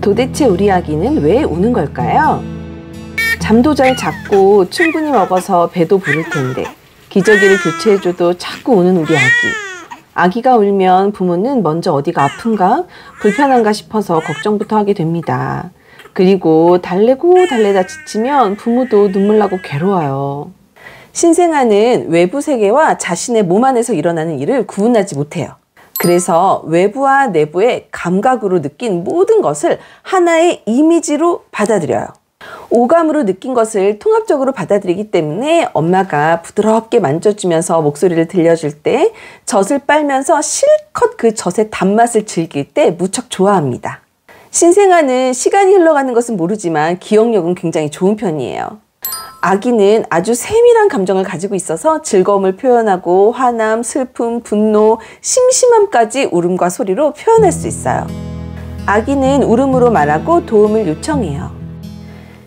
도대체 우리 아기는 왜 우는 걸까요? 잠도 잘 잤고 충분히 먹어서 배도 부를 텐데 기저귀를 교체해줘도 자꾸 우는 우리 아기. 아기가 울면 부모는 먼저 어디가 아픈가 불편한가 싶어서 걱정부터 하게 됩니다. 그리고 달래고 달래다 지치면 부모도 눈물 나고 괴로워요. 신생아는 외부 세계와 자신의 몸 안에서 일어나는 일을 구분하지 못해요. 그래서 외부와 내부의 감각으로 느낀 모든 것을 하나의 이미지로 받아들여요. 오감으로 느낀 것을 통합적으로 받아들이기 때문에 엄마가 부드럽게 만져주면서 목소리를 들려줄 때 젖을 빨면서 실컷 그 젖의 단맛을 즐길 때 무척 좋아합니다. 신생아는 시간이 흘러가는 것은 모르지만 기억력은 굉장히 좋은 편이에요. 아기는 아주 세밀한 감정을 가지고 있어서 즐거움을 표현하고 화남, 슬픔, 분노, 심심함까지 울음과 소리로 표현할 수 있어요. 아기는 울음으로 말하고 도움을 요청해요.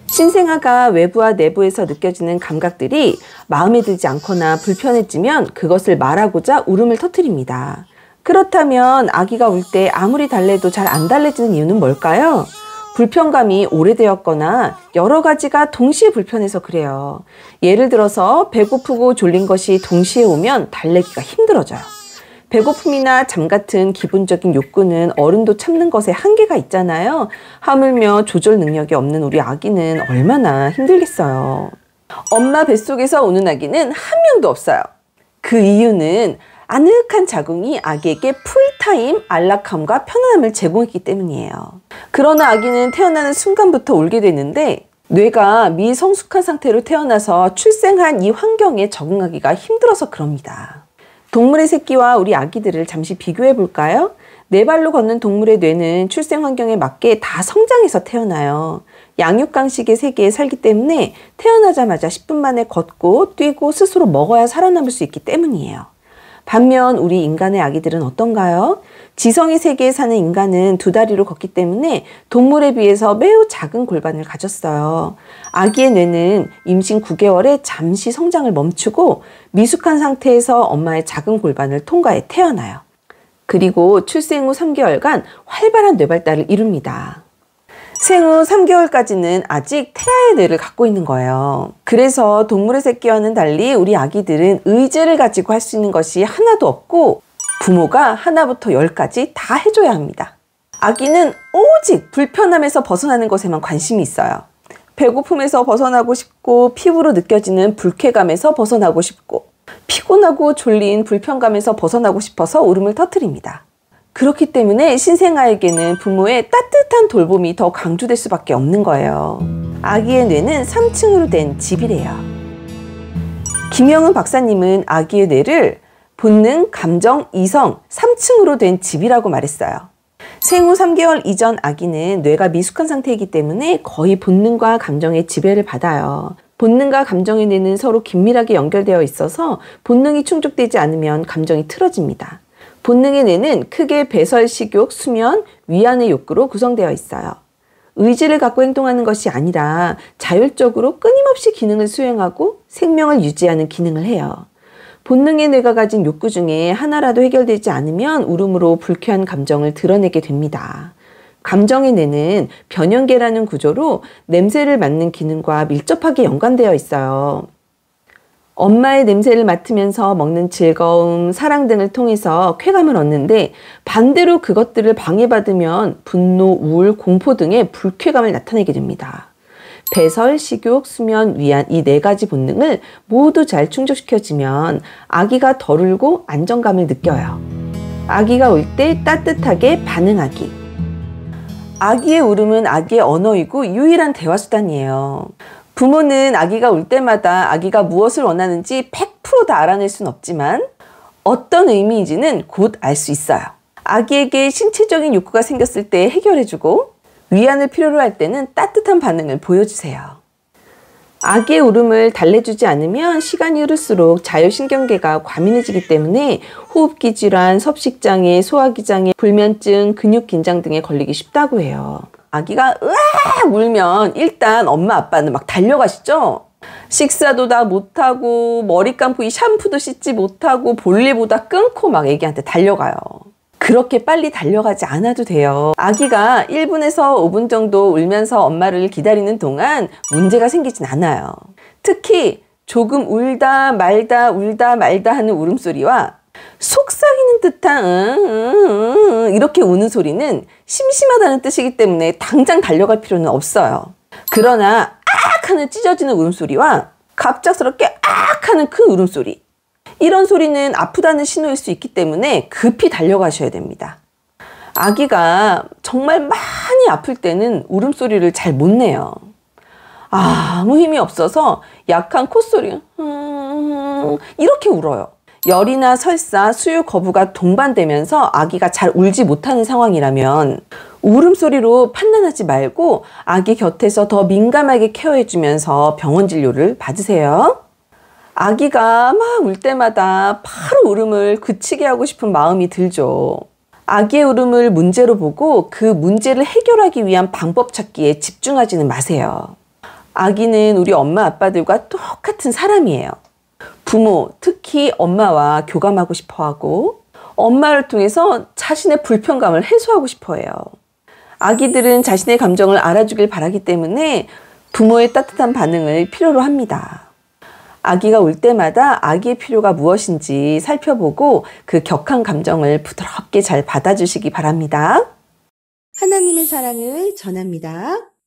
신생아가 외부와 내부에서 느껴지는 감각들이 마음에 들지 않거나 불편해지면 그것을 말하고자 울음을 터뜨립니다. 그렇다면 아기가 울 때 아무리 달래도 잘 안 달래지는 이유는 뭘까요? 불편감이 오래되었거나 여러 가지가 동시에 불편해서 그래요. 예를 들어서 배고프고 졸린 것이 동시에 오면 달래기가 힘들어져요. 배고픔이나 잠 같은 기본적인 욕구는 어른도 참는 것에 한계가 있잖아요. 하물며 조절 능력이 없는 우리 아기는 얼마나 힘들겠어요. 엄마 뱃속에서 오는 아기는 한 명도 없어요. 그 이유는 아늑한 자궁이 아기에게 풀타임 안락함과 편안함을 제공했기 때문이에요. 그러나 아기는 태어나는 순간부터 울게 되는데 뇌가 미성숙한 상태로 태어나서 출생한 이 환경에 적응하기가 힘들어서 그럽니다. 동물의 새끼와 우리 아기들을 잠시 비교해 볼까요? 네 발로 걷는 동물의 뇌는 출생 환경에 맞게 다 성장해서 태어나요. 양육강식의 세계에 살기 때문에 태어나자마자 10분 만에 걷고 뛰고 스스로 먹어야 살아남을 수 있기 때문이에요. 반면 우리 인간의 아기들은 어떤가요? 지성의 세계에 사는 인간은 두 다리로 걷기 때문에 동물에 비해서 매우 작은 골반을 가졌어요. 아기의 뇌는 임신 9개월에 잠시 성장을 멈추고 미숙한 상태에서 엄마의 작은 골반을 통과해 태어나요. 그리고 출생 후 3개월간 활발한 뇌발달을 이룹니다. 생후 3개월까지는 아직 태아의 뇌를 갖고 있는 거예요. 그래서 동물의 새끼와는 달리 우리 아기들은 의지를 가지고 할 수 있는 것이 하나도 없고 부모가 하나부터 열까지 다 해줘야 합니다. 아기는 오직 불편함에서 벗어나는 것에만 관심이 있어요. 배고픔에서 벗어나고 싶고 피부로 느껴지는 불쾌감에서 벗어나고 싶고 피곤하고 졸린 불편감에서 벗어나고 싶어서 울음을 터뜨립니다. 그렇기 때문에 신생아에게는 부모의 따뜻한 돌봄이 더 강조될 수밖에 없는 거예요. 아기의 뇌는 3층으로 된 집이래요. 김영은 박사님은 아기의 뇌를 본능, 감정, 이성 3층으로 된 집이라고 말했어요. 생후 3개월 이전 아기는 뇌가 미숙한 상태이기 때문에 거의 본능과 감정의 지배를 받아요. 본능과 감정의 뇌는 서로 긴밀하게 연결되어 있어서 본능이 충족되지 않으면 감정이 틀어집니다. 본능의 뇌는 크게 배설, 식욕, 수면, 위안의 욕구로 구성되어 있어요. 의지를 갖고 행동하는 것이 아니라 자율적으로 끊임없이 기능을 수행하고 생명을 유지하는 기능을 해요. 본능의 뇌가 가진 욕구 중에 하나라도 해결되지 않으면 울음으로 불쾌한 감정을 드러내게 됩니다. 감정의 뇌는 변형계라는 구조로 냄새를 맡는 기능과 밀접하게 연관되어 있어요. 엄마의 냄새를 맡으면서 먹는 즐거움, 사랑 등을 통해서 쾌감을 얻는데 반대로 그것들을 방해받으면 분노, 우울, 공포 등의 불쾌감을 나타내게 됩니다. 배설, 식욕, 수면, 위안 이 네 가지 본능을 모두 잘 충족시켜지면 아기가 덜 울고 안정감을 느껴요. 아기가 울 때 따뜻하게 반응하기. 아기의 울음은 아기의 언어이고 유일한 대화 수단이에요. 부모는 아기가 울 때마다 아기가 무엇을 원하는지 100%다 알아낼 수는 없지만 어떤 의미인지는 곧 알 수 있어요. 아기에게 신체적인 욕구가 생겼을 때 해결해주고 위안을 필요로 할 때는 따뜻한 반응을 보여주세요. 아기의 울음을 달래주지 않으면 시간이 흐를수록 자율신경계가 과민해지기 때문에 호흡기 질환, 섭식장애, 소화기 장애, 불면증, 근육 긴장 등에 걸리기 쉽다고 해요. 아기가 으악 울면 일단 엄마 아빠는 막 달려가시죠. 식사도 다 못하고 머리 감고 이 샴푸도 씻지 못하고 볼일보다 끊고 막 애기한테 달려가요. 그렇게 빨리 달려가지 않아도 돼요. 아기가 1분에서 5분 정도 울면서 엄마를 기다리는 동안 문제가 생기진 않아요. 특히 조금 울다 말다 울다 말다 하는 울음소리와 속삭이는 듯한 음, 음, 음, 이렇게 우는 소리는 심심하다는 뜻이기 때문에 당장 달려갈 필요는 없어요. 그러나 아악 하는 찢어지는 울음소리와 갑작스럽게 아악 하는 큰 울음소리 이런 소리는 아프다는 신호일 수 있기 때문에 급히 달려가셔야 됩니다. 아기가 정말 많이 아플 때는 울음소리를 잘 못 내요. 아무 힘이 없어서 약한 콧소리 음, 이렇게 울어요. 열이나 설사, 수유 거부가 동반되면서 아기가 잘 울지 못하는 상황이라면 울음소리로 판단하지 말고 아기 곁에서 더 민감하게 케어해주면서 병원 진료를 받으세요. 아기가 막 울 때마다 바로 울음을 그치게 하고 싶은 마음이 들죠. 아기의 울음을 문제로 보고 그 문제를 해결하기 위한 방법 찾기에 집중하지는 마세요. 아기는 우리 엄마 아빠들과 똑같은 사람이에요. 부모, 특히 엄마와 교감하고 싶어 하고 엄마를 통해서 자신의 불편감을 해소하고 싶어 해요. 아기들은 자신의 감정을 알아주길 바라기 때문에 부모의 따뜻한 반응을 필요로 합니다. 아기가 울 때마다 아기의 필요가 무엇인지 살펴보고 그 격한 감정을 부드럽게 잘 받아주시기 바랍니다. 하나님의 사랑을 전합니다.